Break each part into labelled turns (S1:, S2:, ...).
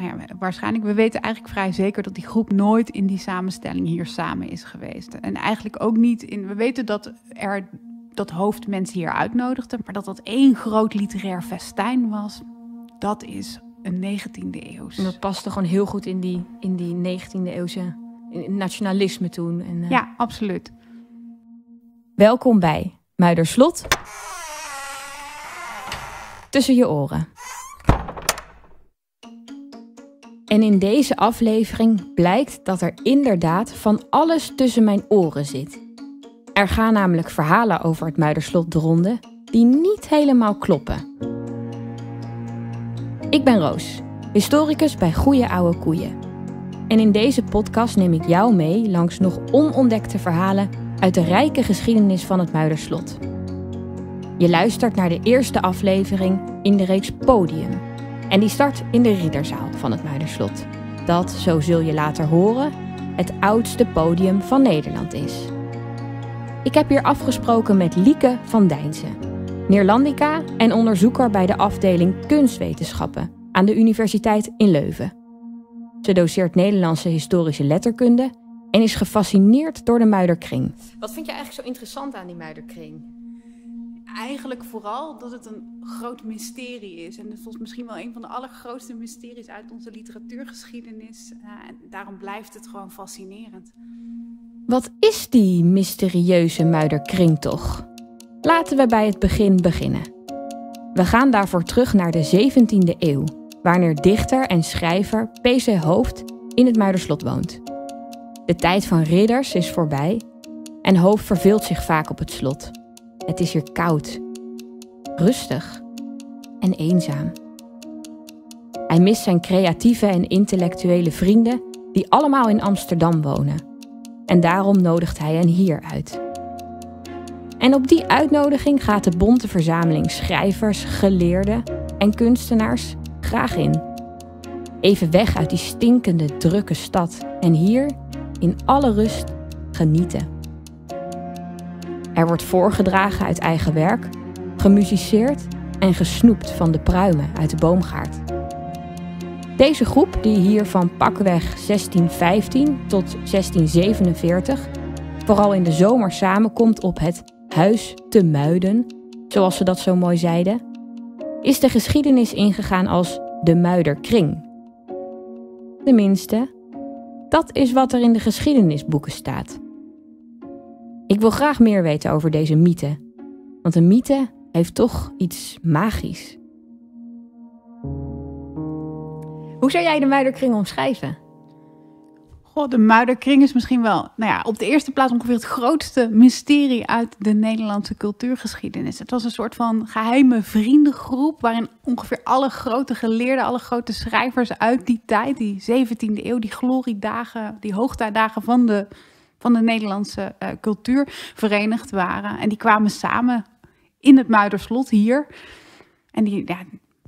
S1: nou ja, waarschijnlijk, we weten eigenlijk vrij zeker dat die groep nooit in die samenstelling hier samen is geweest. En eigenlijk ook niet in, we weten dat er dat hoofd mensen hier uitnodigde, maar dat dat één groot literair festijn was, dat is
S2: een 19e eeuwse. En dat paste gewoon heel goed in die, in die 19e eeuwse nationalisme toen. En, eh. Ja, absoluut. Welkom bij Muiderslot. Tussen je oren. En in deze aflevering blijkt dat er inderdaad van alles tussen mijn oren zit. Er gaan namelijk verhalen over het Muiderslot dronden die niet helemaal kloppen. Ik ben Roos, historicus bij Goeie Oude Koeien. En in deze podcast neem ik jou mee langs nog onontdekte verhalen uit de rijke geschiedenis van het Muiderslot. Je luistert naar de eerste aflevering in de reeks Podium en die start in de Ridderzaal van het Muiderslot. Dat, zo zul je later horen, het oudste podium van Nederland is. Ik heb hier afgesproken met Lieke van Dijnsen, Neerlandica en onderzoeker bij de afdeling Kunstwetenschappen aan de Universiteit in Leuven. Ze doseert Nederlandse historische letterkunde en is gefascineerd door de Muiderkring. Wat vind je eigenlijk zo interessant aan die Muiderkring?
S1: eigenlijk vooral dat het een groot mysterie is. En het is misschien wel een van de allergrootste mysteries uit onze literatuurgeschiedenis. Eh, en daarom blijft het gewoon fascinerend.
S2: Wat is die mysterieuze muiderkring toch? Laten we bij het begin beginnen. We gaan daarvoor terug naar de 17e eeuw, wanneer dichter en schrijver P.C. Hoofd in het Muiderslot woont. De tijd van ridders is voorbij en Hoofd verveelt zich vaak op het slot. Het is hier koud, rustig en eenzaam. Hij mist zijn creatieve en intellectuele vrienden die allemaal in Amsterdam wonen. En daarom nodigt hij hen hier uit. En op die uitnodiging gaat de bonte verzameling schrijvers, geleerden en kunstenaars graag in. Even weg uit die stinkende, drukke stad en hier in alle rust genieten. Er wordt voorgedragen uit eigen werk, gemusiceerd en gesnoept van de pruimen uit de boomgaard. Deze groep, die hier van pakweg 1615 tot 1647 vooral in de zomer samenkomt op het Huis te Muiden, zoals ze dat zo mooi zeiden, is de geschiedenis ingegaan als de Muiderkring. Tenminste, dat is wat er in de geschiedenisboeken staat. Ik wil graag meer weten over deze mythe, want een mythe heeft toch iets magisch.
S1: Hoe zou jij de Muiderkring omschrijven? Goh, de Muiderkring is misschien wel nou ja, op de eerste plaats ongeveer het grootste mysterie uit de Nederlandse cultuurgeschiedenis. Het was een soort van geheime vriendengroep waarin ongeveer alle grote geleerden, alle grote schrijvers uit die tijd, die 17e eeuw, die gloriedagen, die hoogtijdagen van de van de Nederlandse uh, cultuur verenigd waren. En die kwamen samen in het Muiderslot hier. En die, ja,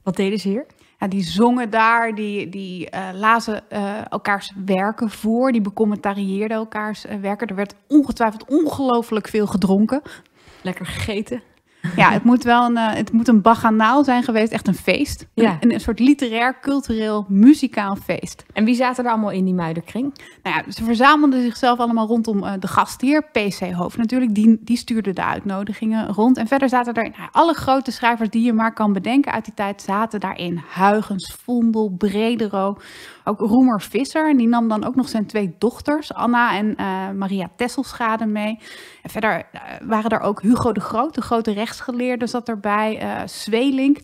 S1: Wat deden ze hier? Ja, die zongen daar, die, die uh, lazen eh, elkaars werken voor, die becommentarieerden elkaars werken. Er werd ongetwijfeld ongelooflijk veel gedronken. Lekker gegeten. Ja, het moet wel een, eh, het moet een baganaal zijn geweest. Echt een feest. Een, een, soort literair, cultureel, muzikaal feest. En wie zaten er allemaal in die muiderkring? Nou ja, ze verzamelden zichzelf allemaal rondom eh, de gastheer, PC Hoofd natuurlijk. Die, die stuurde de uitnodigingen rond. En verder zaten er nou, alle grote schrijvers die je maar kan bedenken uit die tijd zaten daarin. Huygens, Vondel, Bredero, ook Roemer Visser, die nam dan ook nog zijn twee dochters, Anna en eh, Maria Tesselschade, mee. En verder eh, waren er ook Hugo de Groot, de grote rechtsgeleerde, zat erbij. Uh,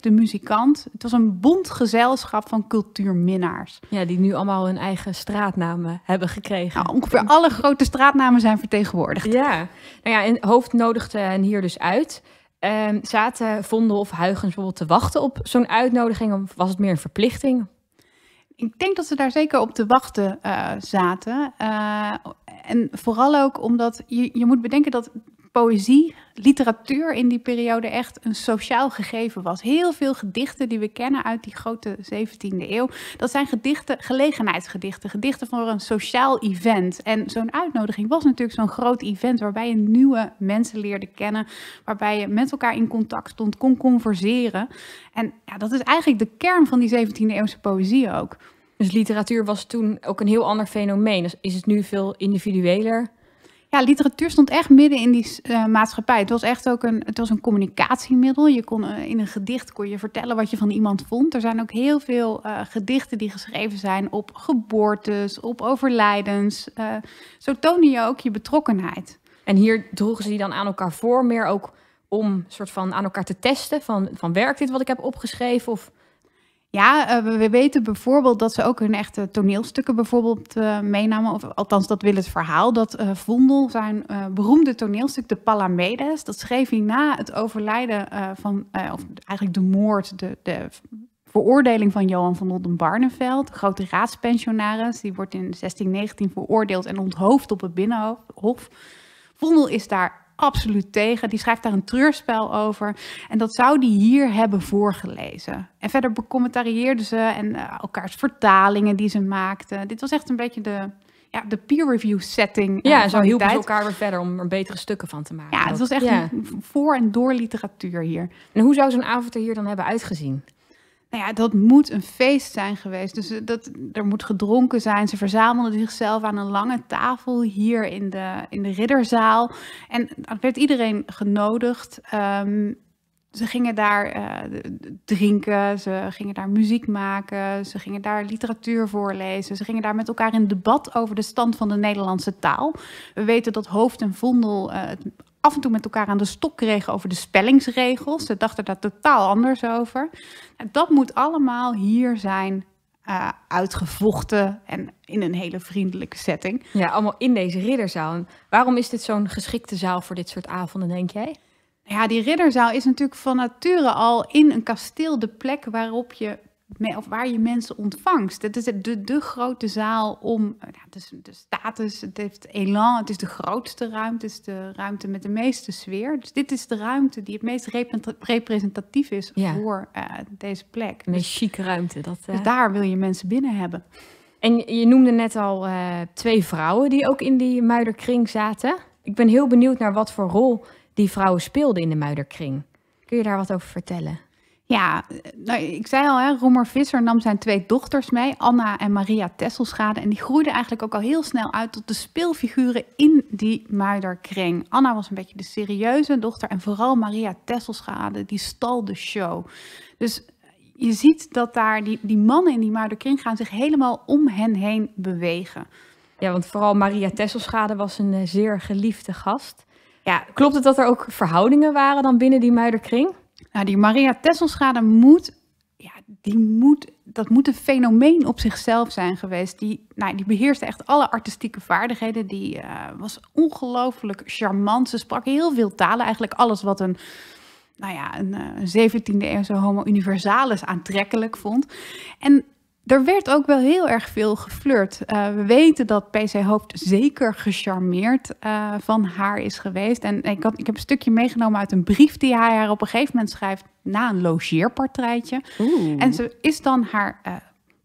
S1: de muzikant. Het was een bond gezelschap
S2: van cultuurminnaars. Ja, die nu allemaal hun eigen straatnamen hebben gekregen. Nou, ongeveer alle grote straatnamen zijn vertegenwoordigd. Ja, nou ja, en hoofd nodigde hen hier dus uit. Ehm, zaten Vondel of Huygens bijvoorbeeld te wachten op zo'n uitnodiging? Of was het meer een verplichting? ik denk dat ze daar zeker op te wachten eh, zaten. Eh,
S1: en vooral ook omdat je, je moet bedenken dat poëzie, literatuur in die periode echt een sociaal gegeven was. Heel veel gedichten die we kennen uit die grote 17e eeuw, dat zijn gedichten, gelegenheidsgedichten, gedichten voor een sociaal event. En zo'n uitnodiging was natuurlijk zo'n groot event waarbij je nieuwe mensen leerde kennen, waarbij je met elkaar in contact stond, kon converseren. En ja, dat is eigenlijk de kern van die 17e eeuwse poëzie ook. Dus literatuur was toen ook een heel ander fenomeen. Dus is het nu veel individueler? ja, literatuur stond echt midden in die eh, maatschappij. Het was echt ook een, het was een communicatiemiddel. Je kon, eh, in een gedicht kon je vertellen wat je van iemand vond. Er zijn ook heel veel eh, gedichten die geschreven zijn op geboortes, op overlijdens. zo
S2: toonde je ook je betrokkenheid. En hier droegen ze die dan aan elkaar voor, meer ook om soort van aan elkaar te testen van, van werkt dit wat ik heb opgeschreven of ja, eh, we
S1: weten bijvoorbeeld dat ze ook hun echte toneelstukken bijvoorbeeld eh, meenamen. Of althans, dat wil het verhaal. Dat eh, Vondel zijn beroemde toneelstuk, de Palamedes, dat schreef hij na het overlijden van, of eigenlijk de moord, de, de veroordeling van Johan van Oldenbarneveld, de grote raadspensionaris. Die wordt in 1619 veroordeeld en onthoofd op het Binnenhof. Vondel is daar absoluut tegen. Die schrijft daar een treurspel over. En dat zou die hier hebben voorgelezen. En verder becommentarieerden ze en eh, elkaars vertalingen die ze maakten. Dit was echt een beetje de, ja, de peer review
S2: setting.
S1: Eh, ja, en zo hielpen ze elkaar
S2: weer verder om er betere stukken van te maken. Ja, het was echt een
S1: voor- en door literatuur hier. En hoe zou zo'n avond er hier dan hebben uitgezien? Nou ja, dat moet een feest zijn geweest. Dus eh, dat, er moet gedronken zijn. Ze verzamelden zichzelf aan een lange tafel hier in de, in de ridderzaal. En werd iedereen genodigd. Ehm, ze gingen daar eh, drinken, ze gingen daar muziek maken, ze gingen daar literatuur voorlezen, ze gingen daar met elkaar in debat over de stand van de Nederlandse taal. We weten dat Hoofd en Vondel uh, af en toe met elkaar aan de stok kregen over de spellingsregels. Ze dachten daar totaal anders over. En dat moet allemaal hier zijn
S2: eh, uitgevochten en in een hele vriendelijke setting. Ja, allemaal in deze ridderzaal. waarom is dit zo'n geschikte zaal voor dit soort avonden, denk jij? Ja, die
S1: ridderzaal is natuurlijk van nature al in een kasteel de plek waarop je of waar je mensen ontvangt. Dat is de, de grote zaal om, nou, is de status, het heeft elan, het is de grootste ruimte, het is de ruimte met de meeste sfeer. Dus dit is de ruimte die het meest representatief is voor eh, deze plek.
S2: Een dus chique ruimte. Dat, Dus eh, daar wil je mensen binnen hebben. En je noemde net al eh, twee vrouwen die ook in die Muiderkring zaten. Ik ben heel benieuwd naar wat voor rol die vrouwen speelden in de Muiderkring. Kun je daar wat over vertellen?
S1: Ja, nou, ik zei al, hè, Roemer Visser nam zijn twee dochters mee, Anna en Maria Tesselschade. En die groeiden eigenlijk ook al heel snel uit tot de speelfiguren in die Muiderkring. Anna was een beetje de serieuze dochter en vooral Maria Tesselschade, die stal de show. Dus je ziet dat daar die, die mannen
S2: in die Muiderkring gaan zich helemaal om hen heen bewegen. Ja, want vooral Maria Tesselschade was een eh, zeer geliefde gast. Ja, klopt het dat er ook verhoudingen waren dan binnen die Muiderkring? Nou, die Maria Tesselschade moet, ja, die moet, dat moet
S1: een fenomeen op zichzelf zijn geweest. Die, nou, die beheerste echt alle artistieke vaardigheden. Die eh, was ongelooflijk charmant. Ze sprak heel veel talen, eigenlijk alles wat een, nou ja, een, eh, een 17e eeuwse homo universalis aantrekkelijk vond. En er werd ook wel heel erg veel geflirt. Eh, we weten dat PC Hoofd zeker gecharmeerd eh, van haar is geweest. En ik, had, ik heb een stukje meegenomen uit een brief die hij haar op een gegeven moment schrijft na een logeerpartijtje. En ze is dan haar eh,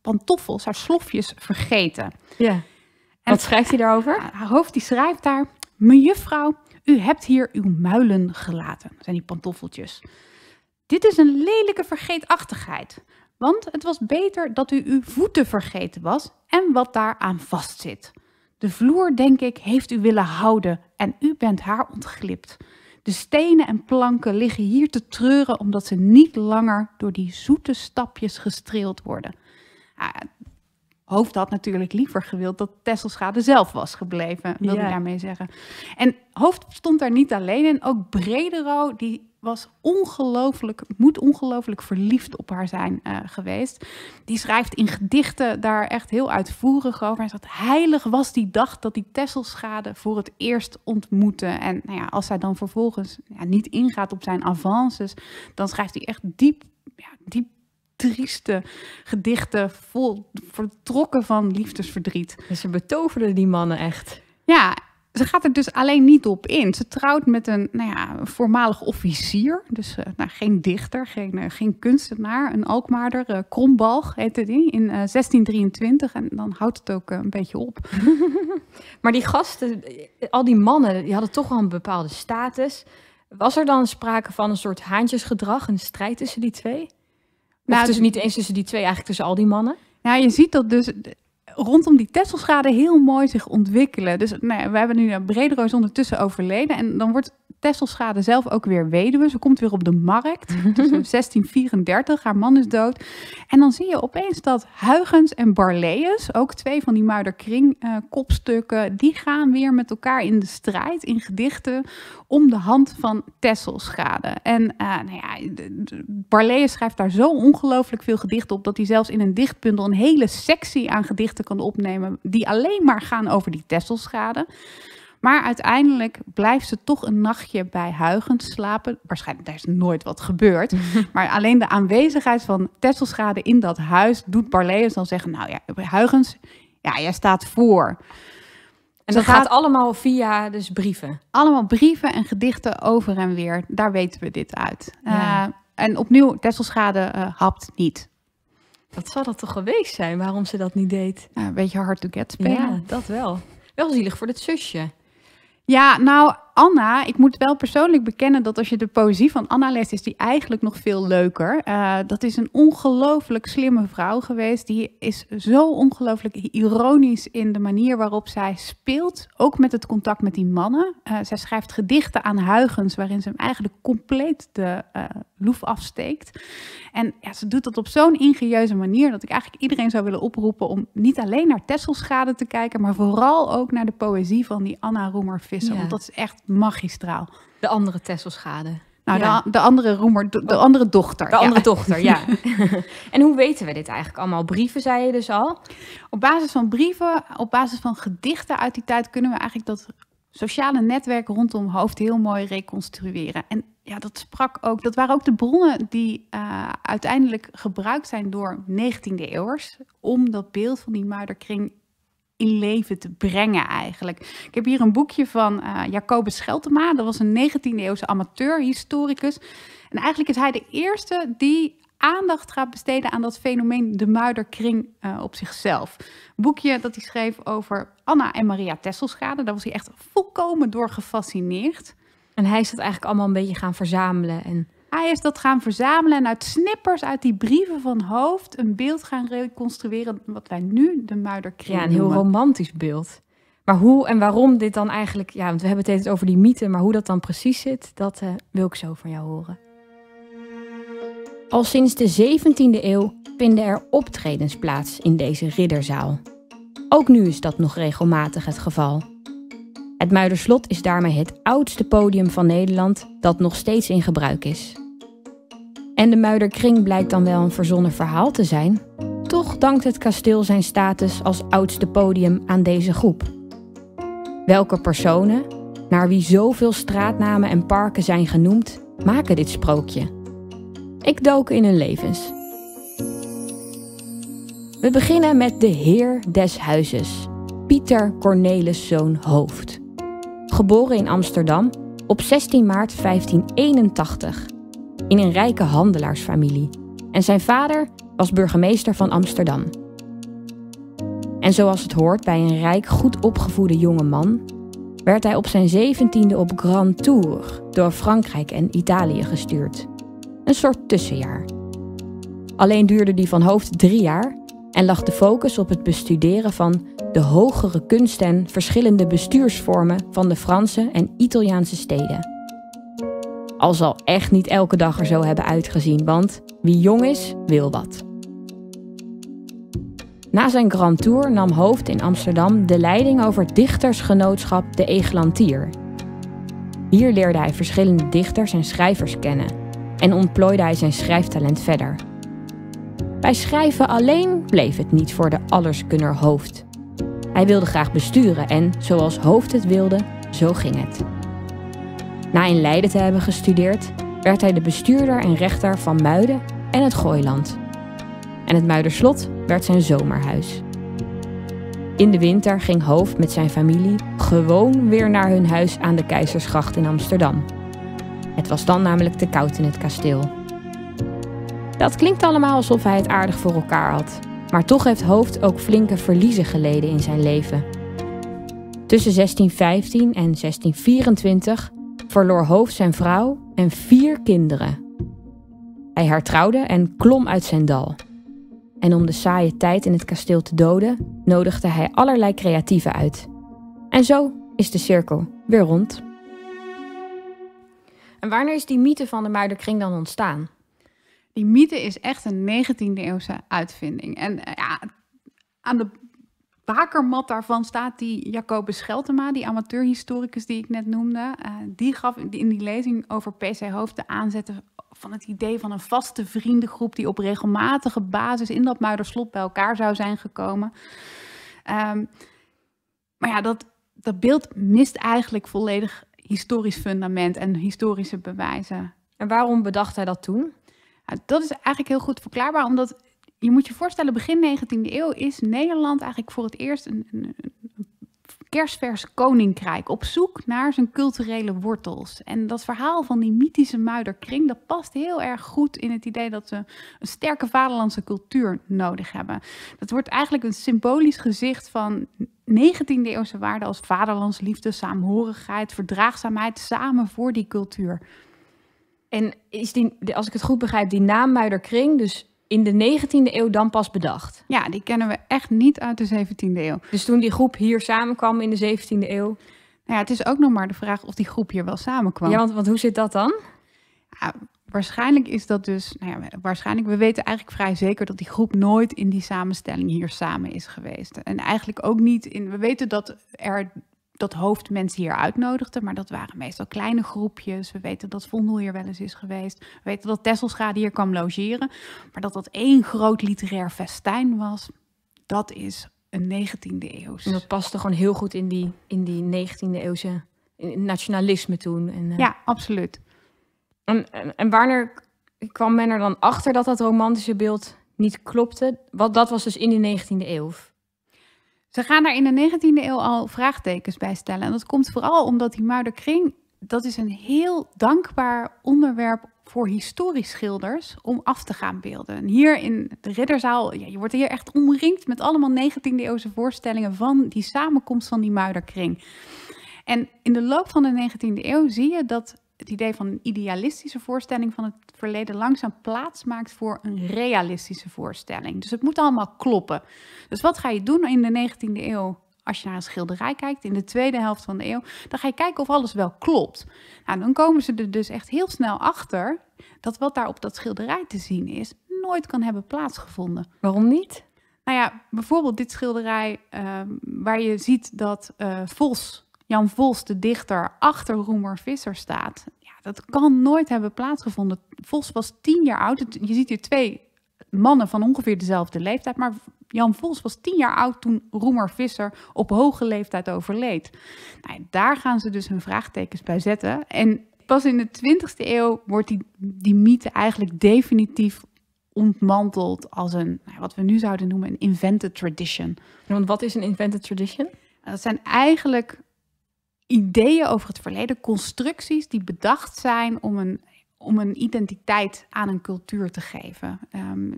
S1: pantoffels, haar slofjes vergeten. Ja. En Wat schrijft hij daarover? Haar hoofd die schrijft daar: Mejuffrouw, u hebt hier uw muilen gelaten. Dat zijn die pantoffeltjes. Dit is een lelijke vergeetachtigheid. Want het was beter dat u uw voeten vergeten was en wat daaraan vastzit. De vloer, denk ik, heeft u willen houden en u bent haar ontglipt. De stenen en planken liggen hier te treuren omdat ze niet langer door die zoete stapjes gestreeld worden. Ah, Hoofd had natuurlijk liever gewild dat Tesselschade zelf was gebleven, wil ja. daarmee zeggen. En Hoofd stond daar niet alleen in. Ook Bredero, die was ongelooflijk, moet ongelooflijk verliefd op haar zijn eh, geweest. Die schrijft in gedichten daar echt heel uitvoerig over. Hij zegt, heilig was die dag dat die Tesselschade voor het eerst ontmoette. En nou ja, als zij dan vervolgens ja, niet ingaat op zijn avances, dan schrijft hij echt diep, ja, diep trieste gedichten
S2: vol vertrokken van liefdesverdriet. Dus ze betoverden die mannen echt.
S1: Ja, ze gaat er dus alleen niet op in. Ze trouwt met een nou ja, voormalig officier. Dus eh, nou, geen dichter, geen, eh, geen kunstenaar. Een Alkmaarder, uh, Krombalg heette die,
S2: in 1623. En dan houdt het ook een beetje op. maar die gasten, al die mannen, die hadden toch wel een bepaalde status. Was er dan sprake van een soort haantjesgedrag, een strijd tussen die twee? Of nou, dus niet eens tussen die twee, eigenlijk tussen al die
S1: mannen? Nou, je ziet dat dus rondom die tesselschade heel mooi zich ontwikkelen. Dus nou ja, we hebben nu een eh, brederoos ondertussen overleden. En dan wordt tesselschade zelf ook weer weduwe. Ze komt weer op de markt. Tussen 1634, haar man is dood. En dan zie je opeens dat Huygens en Barleus, ook twee van die Muiderkring eh, kopstukken, die gaan weer met elkaar in de strijd, in gedichten, om de hand van tesselschade. En uh, nou ja, schrijft daar zo ongelooflijk veel gedichten op, dat hij zelfs in een dichtbundel een hele sectie aan gedichten kan opnemen die alleen maar gaan over die tesselschade. Maar uiteindelijk blijft ze toch een nachtje bij Huygens slapen. Waarschijnlijk daar is nooit wat gebeurd. maar alleen de aanwezigheid van tesselschade in dat huis doet Barleus dan zeggen: Nou ja, Huygens, ja, jij staat voor. En dat gaat,
S2: allemaal via dus brieven?
S1: Allemaal brieven en gedichten over en weer. Daar weten we dit uit. Eh, en opnieuw, tesselschade eh, hapt niet. Wat zal dat toch
S2: geweest zijn waarom ze dat niet deed? Ja, een beetje hard to get spelen. Ja, dat wel. Wel zielig voor dat zusje.
S1: Ja, nou, Anna, ik moet wel persoonlijk bekennen dat als je de poëzie van Anna leest, is die eigenlijk nog veel leuker. Eh, dat is een ongelooflijk slimme vrouw geweest. Die is zo ongelooflijk ironisch in de manier waarop zij speelt. Ook met het contact met die mannen. Uh, zij schrijft gedichten aan Huygens, waarin ze hem eigenlijk compleet de uh, loef afsteekt. En ja, ze doet dat op zo'n ingenieuze manier dat ik eigenlijk iedereen zou willen oproepen om niet alleen naar Tesselschade te kijken, maar vooral ook naar de poëzie van
S2: die Anna Roemer-Visser. Want dat is echt magistraal. De andere Tesselschade.
S1: Nou, de, de, andere roemer, de, andere dochter. De andere dochter, ja.
S2: en hoe weten we dit eigenlijk allemaal?
S1: Brieven, zei je dus al? Op basis van brieven, op basis van gedichten uit die tijd... kunnen we eigenlijk dat sociale netwerk rondom hoofd heel mooi reconstrueren. En ja, dat sprak ook. Dat waren ook de bronnen die eh, uiteindelijk gebruikt zijn door 19e eeuwers... om dat beeld van die muiderkring in leven te brengen eigenlijk. Ik heb hier een boekje van eh, Jacobus Scheltema. Dat was een 19e-eeuwse amateur-historicus. En eigenlijk is hij de eerste die aandacht gaat besteden aan dat fenomeen de muiderkring eh, op zichzelf. Een boekje dat hij schreef over Anna en Maria Tesselschade. Daar was hij echt volkomen door gefascineerd. En hij is dat eigenlijk allemaal een beetje gaan verzamelen en hij is dat gaan verzamelen en uit snippers uit die brieven van hoofd een beeld gaan
S2: reconstrueren wat wij nu de Muiderkring Ja, een heel romantisch beeld. Maar hoe en waarom dit dan eigenlijk, ja, want we hebben het over die mythe, maar hoe dat dan precies zit, dat eh, wil ik zo van jou horen. Al sinds de 17e eeuw vinden er optredens plaats in deze ridderzaal. Ook nu is dat nog regelmatig het geval. Het Muiderslot is daarmee het oudste podium van Nederland dat nog steeds in gebruik is. En de Muiderkring blijkt dan wel een verzonnen verhaal te zijn. Toch dankt het kasteel zijn status als oudste podium aan deze groep. Welke personen, naar wie zoveel straatnamen en parken zijn genoemd, maken dit sprookje? Ik dook in hun levens. We beginnen met de heer des huizes, Pieter Corneliszoon Hoofd. Geboren in Amsterdam op 16 maart 1581 in een rijke handelaarsfamilie en zijn vader was burgemeester van Amsterdam. En zoals het hoort bij een rijk, goed opgevoede jonge man, werd hij op zijn zeventiende op Grand Tour door Frankrijk en Italië gestuurd. Een soort tussenjaar. Alleen duurde die van hoofd drie jaar en lag de focus op het bestuderen van de hogere kunsten en verschillende bestuursvormen van de Franse en Italiaanse steden. Al zal echt niet elke dag er zo hebben uitgezien, want wie jong is, wil wat. Na zijn Grand Tour nam Hoofd in Amsterdam de leiding over dichtersgenootschap De Eglantier. Hier leerde hij verschillende dichters en schrijvers kennen en ontplooide hij zijn schrijftalent verder. Bij schrijven alleen bleef het niet voor de allerskunner Hoofd. Hij wilde graag besturen en, zoals Hoofd het wilde, zo ging het. Na in Leiden te hebben gestudeerd, werd hij de bestuurder en rechter van Muiden en het Gooiland. En het Muiderslot werd zijn zomerhuis. In de winter ging Hoofd met zijn familie gewoon weer naar hun huis aan de Keizersgracht in Amsterdam. Het was dan namelijk te koud in het kasteel. Dat klinkt allemaal alsof hij het aardig voor elkaar had, maar toch heeft Hoofd ook flinke verliezen geleden in zijn leven. Tussen 1615 en 1624 verloor Hoofd zijn vrouw en vier kinderen. Hij hertrouwde en klom uit zijn dal. En om de saaie tijd in het kasteel te doden, nodigde hij allerlei creatieven uit. En zo is de cirkel weer rond. En wanneer is die mythe van de Muiderkring
S1: dan ontstaan? Die mythe is echt een 19e-eeuwse uitvinding. En eh, ja, aan de bakermat daarvan staat die Jacobus Scheltema, die amateurhistoricus die ik net noemde. Eh, die gaf in die lezing over PC Hoofd de aanzetten van het idee van een vaste vriendengroep die op regelmatige basis in dat Muiderslot bij elkaar zou zijn gekomen. Ehm, maar ja, dat, dat beeld mist eigenlijk volledig historisch fundament en historische bewijzen. En waarom bedacht hij dat toen? Nou, dat is eigenlijk heel goed verklaarbaar, omdat je moet je voorstellen, begin 19e eeuw is Nederland eigenlijk voor het eerst een, een, een kerstvers koninkrijk op zoek naar zijn culturele wortels. En dat verhaal van die mythische muiderkring, dat past heel erg goed in het idee dat we een sterke vaderlandse cultuur nodig hebben. Dat wordt eigenlijk een symbolisch gezicht van 19e eeuwse waarden als vaderlandsliefde,
S2: saamhorigheid, verdraagzaamheid, samen voor die cultuur. En is die, als ik het goed begrijp, die naam Muiderkring, dus in de 19e eeuw dan pas bedacht. Ja, die kennen we echt niet uit de 17e eeuw. Dus toen die groep hier samenkwam in de 17e eeuw. Nou
S1: ja, het is ook nog maar de vraag of die groep hier wel samenkwam. Ja, want, want hoe zit dat dan? Ja, waarschijnlijk is dat dus, nou ja, waarschijnlijk, we weten eigenlijk vrij zeker dat die groep nooit in die samenstelling hier samen is geweest. En eigenlijk ook niet in, we weten dat er dat hoofd mensen hier uitnodigde. Maar dat waren meestal kleine groepjes. We weten dat Vondel hier wel eens is geweest. We weten dat Tesselschade hier kwam logeren. Maar dat dat één groot literair festijn was,
S2: dat is een 19e eeuw. En dat paste gewoon heel goed in die, in die 19e eeuwse nationalisme toen. En, eh. Ja, absoluut. En, en, en, wanneer kwam men er dan achter dat dat romantische beeld niet klopte? Wat, dat was dus in de 19e eeuw? Ze gaan daar in de 19e eeuw al vraagtekens bij stellen. En dat
S1: komt vooral omdat die Muiderkring, dat is een heel dankbaar onderwerp voor historisch schilders om af te gaan beelden. En hier in de Ridderzaal, je wordt hier echt omringd met allemaal 19e eeuwse voorstellingen van die samenkomst van die Muiderkring. En in de loop van de 19e eeuw zie je dat het idee van een idealistische voorstelling van het verleden langzaam plaats maakt voor een realistische voorstelling. Dus het moet allemaal kloppen. Dus wat ga je doen in de 19e eeuw? Als je naar een schilderij kijkt in de tweede helft van de eeuw, dan ga je kijken of alles wel klopt. Nou, dan komen ze er dus echt heel snel achter dat wat daar op dat schilderij te zien is, nooit kan hebben plaatsgevonden. Waarom niet? Nou ja, bijvoorbeeld dit schilderij ehm, waar je ziet dat uh, Vos Jan Vos, de dichter, achter Roemer Visser staat. Ja, dat kan nooit hebben plaatsgevonden. Vos was tien jaar oud. Je ziet hier twee mannen van ongeveer dezelfde leeftijd. Maar Jan Vos was tien jaar oud toen Roemer Visser op hoge leeftijd overleed. Nou, daar gaan ze dus hun vraagtekens bij zetten. En pas in de 20e eeuw wordt die, die mythe eigenlijk definitief ontmanteld als een, nou wat we nu zouden noemen, een invented tradition. Want wat is een invented tradition? Dat zijn eigenlijk ideeën over het verleden, constructies die bedacht zijn om een, om een identiteit aan een cultuur te geven. Ehm,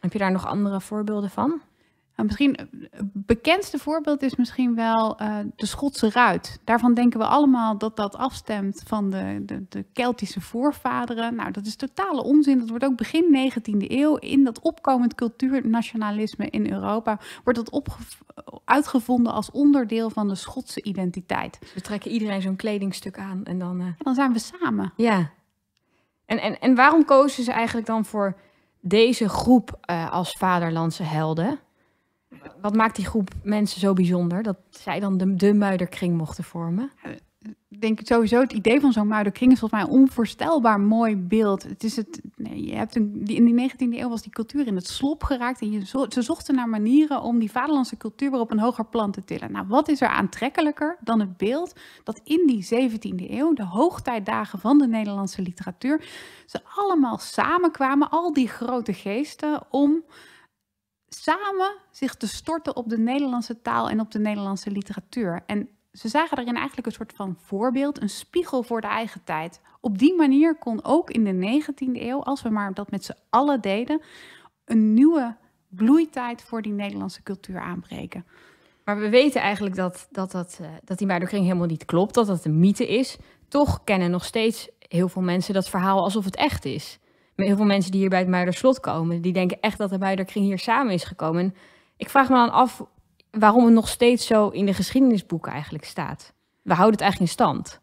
S1: Heb je daar nog andere voorbeelden van? Nou, misschien het eh, bekendste voorbeeld is misschien wel eh, de Schotse ruit. Daarvan denken we allemaal dat dat afstemt van de, de, de, Keltische voorvaderen. Nou, dat is totale onzin. Dat wordt ook begin 19e eeuw in dat opkomend cultuurnationalisme in Europa... wordt dat uitgevonden als onderdeel van de Schotse identiteit. Dus
S2: we trekken iedereen zo'n kledingstuk aan en dan... Eh, dan zijn we samen. Ja. En, en, en waarom kozen ze eigenlijk dan voor deze groep als vaderlandse helden? Wat maakt die groep mensen zo bijzonder dat zij dan de, de muiderkring mochten vormen? Ik denk sowieso, het idee van zo'n muiderkring is volgens mij een onvoorstelbaar mooi beeld.
S1: Het is het, nee, je hebt een, die, in 19e eeuw was die cultuur in het slop geraakt. En je ze zochten naar manieren om die vaderlandse cultuur weer op een hoger plan te tillen. Nou, wat is er aantrekkelijker dan het beeld dat in die 17e eeuw, de hoogtijdagen van de Nederlandse literatuur, ze allemaal samenkwamen, al die grote geesten, om samen zich te storten op de Nederlandse taal en op de Nederlandse literatuur. En ze zagen daarin eigenlijk een soort van voorbeeld, een spiegel voor de eigen tijd. Op die manier kon ook in de 19e eeuw, als we maar dat met z'n allen deden, een nieuwe bloeitijd voor die
S2: Nederlandse cultuur aanbreken. Maar we weten eigenlijk dat, dat, dat, eh, dat die helemaal niet klopt, dat dat een mythe is. Toch kennen nog steeds heel veel mensen dat verhaal alsof het echt is heel veel mensen die hier bij het Muiderslot komen, die denken echt dat de Muiderkring hier samen is gekomen. ik vraag me dan af waarom het nog steeds zo in de geschiedenisboeken eigenlijk staat. We houden het eigenlijk in stand.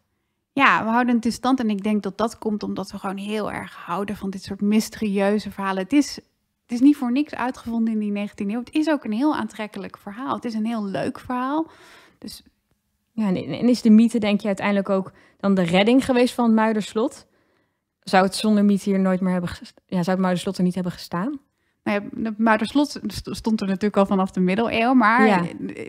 S2: Ja, we houden het in stand. En ik denk dat dat komt omdat we gewoon heel erg
S1: houden van dit soort mysterieuze verhalen. Het is, het is niet voor niks uitgevonden in die 19e eeuw. Het is
S2: ook een heel aantrekkelijk verhaal. Het is een heel leuk verhaal. Dus... Ja, en is de mythe, denk je, uiteindelijk ook dan de redding geweest van het Muiderslot? zou het zonder Miet hier nooit meer hebben gestaan? Ja, zou het Muiderslot er niet hebben gestaan? Nou ja, Muiderslot stond er natuurlijk
S1: al vanaf de middeleeuwen. Maar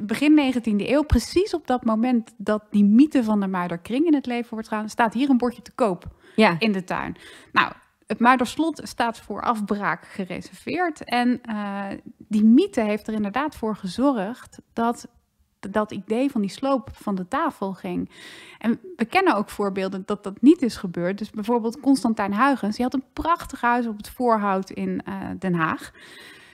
S1: begin 19e eeuw, precies op dat moment dat die mythe van de Muiderkring in het leven wordt gaan, staat hier een bordje te koop ja. in de tuin. Nou, het Muiderslot staat voor afbraak gereserveerd. En eh, die mythe heeft er inderdaad voor gezorgd dat dat idee van die sloop van de tafel ging. En we kennen ook voorbeelden dat dat niet is gebeurd. Dus bijvoorbeeld Constantijn Huygens, die had een prachtig huis op het Voorhout in eh, Den Haag.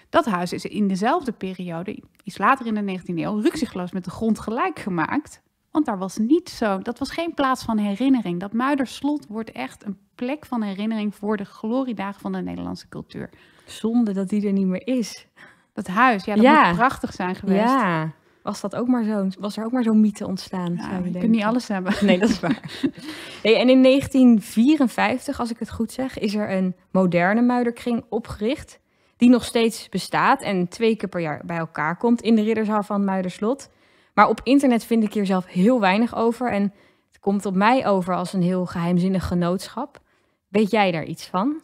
S1: Dat huis is in dezelfde periode, iets later in de 19e eeuw, ruksigloos met de grond gelijk gemaakt. Want daar was niet zo, dat was geen plaats van herinnering. Dat Muiderslot wordt echt een plek van herinnering voor de
S2: gloriedagen van de Nederlandse cultuur. Zonde dat die er niet meer is. Dat huis, ja, dat moet prachtig zijn geweest. Ja was dat ook maar zo'n, was er ook maar zo'n mythe ontstaan. Ja, je, niet alles hebben. Nee, dat is waar. en in 1954, als ik het goed zeg, is er een moderne muiderkring opgericht. Die nog steeds bestaat en twee keer per jaar bij elkaar komt in de ridderzaal van Muiderslot. Maar op internet vind ik hier zelf heel weinig over. En het komt op mij over als een heel geheimzinnig genootschap. Weet jij daar iets van?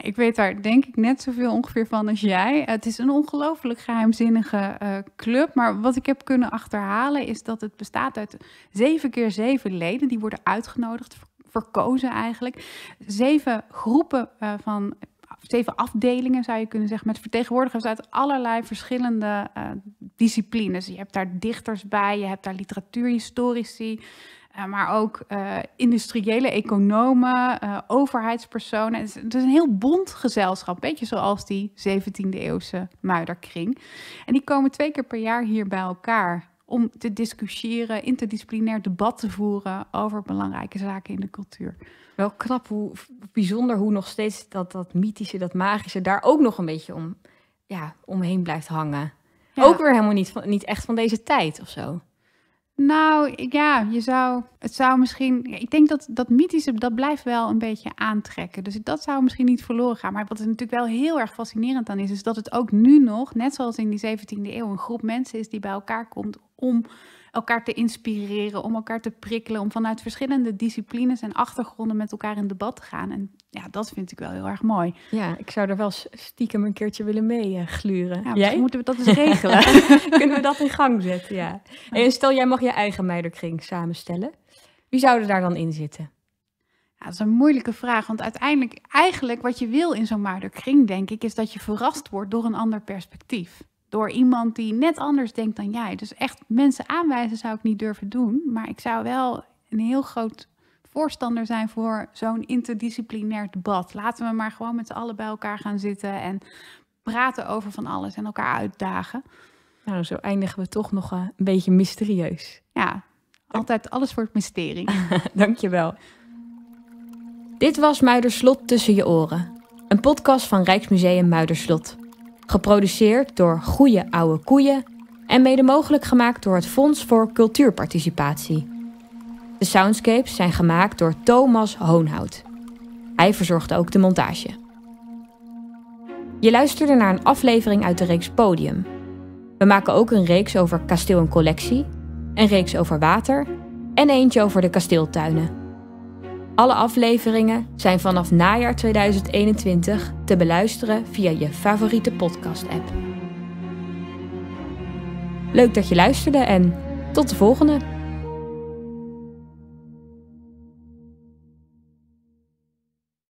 S2: Ik weet daar denk ik net zoveel ongeveer van als jij. Het is een ongelooflijk geheimzinnige
S1: eh, club. Maar wat ik heb kunnen achterhalen is dat het bestaat uit zeven keer zeven leden. Die worden uitgenodigd, verkozen eigenlijk. Zeven groepen eh, van zeven afdelingen, zou je kunnen zeggen, met vertegenwoordigers uit allerlei verschillende eh, disciplines. Je hebt daar dichters bij, je hebt daar literatuurhistorici, eh, maar ook eh, industriële economen, eh, overheidspersonen. Het is, een heel bond gezelschap, beetje zoals die 17e eeuwse muiderkring. En die komen twee keer per jaar hier bij elkaar om te discussiëren, interdisciplinair debat
S2: te voeren over belangrijke zaken in de cultuur. Wel knap hoe bijzonder hoe nog steeds dat, dat mythische, dat magische daar ook nog een beetje om, ja, omheen blijft hangen. Ook weer helemaal niet, niet echt van deze tijd of zo.
S1: Nou ja, je zou, het zou misschien. Ik denk dat dat mythische, dat blijft wel een beetje aantrekken. Dus dat zou misschien niet verloren gaan. Maar wat er natuurlijk wel heel erg fascinerend aan is, is dat het ook nu nog, net zoals in die 17e eeuw, een groep mensen is die bij elkaar komt om elkaar te inspireren, om elkaar te prikkelen, om vanuit verschillende disciplines en achtergronden met elkaar in debat te gaan. En ja, dat vind ik
S2: wel heel erg mooi. Ja, ik zou er wel stiekem een keertje willen meegluren. Eh, ja, jij? moeten we dat eens regelen. Kunnen we dat in gang zetten, ja. En stel, jij mag je eigen meiderkring samenstellen. Wie er daar dan in zitten? Ja, dat is een moeilijke vraag, want uiteindelijk, eigenlijk
S1: wat je wil in zo'n maarderkring, denk ik, is dat je verrast wordt door een ander perspectief door iemand die net anders denkt dan jij. Dus echt mensen aanwijzen zou ik niet durven doen. Maar ik zou wel een heel groot voorstander zijn voor zo'n interdisciplinair debat. Laten we maar gewoon met z'n allen bij elkaar gaan zitten en praten over van alles en elkaar uitdagen.
S2: Nou, zo eindigen we toch nog eh, een beetje mysterieus. Ja,
S1: altijd alles voor
S2: het mysterie. Dankjewel. Dit was Muiderslot tussen je oren. Een podcast van Rijksmuseum Muiderslot. Geproduceerd door Goeie Oude Koeien en mede mogelijk gemaakt door het Fonds voor Cultuurparticipatie. De soundscapes zijn gemaakt door Thomas Hoonhout. Hij verzorgde ook de montage. Je luisterde naar een aflevering uit de reeks Podium. We maken ook een reeks over kasteel en collectie, een reeks over water en eentje over de kasteeltuinen. Alle afleveringen zijn vanaf najaar 2021 te beluisteren via je favoriete podcast-app. Leuk dat je luisterde en tot de volgende!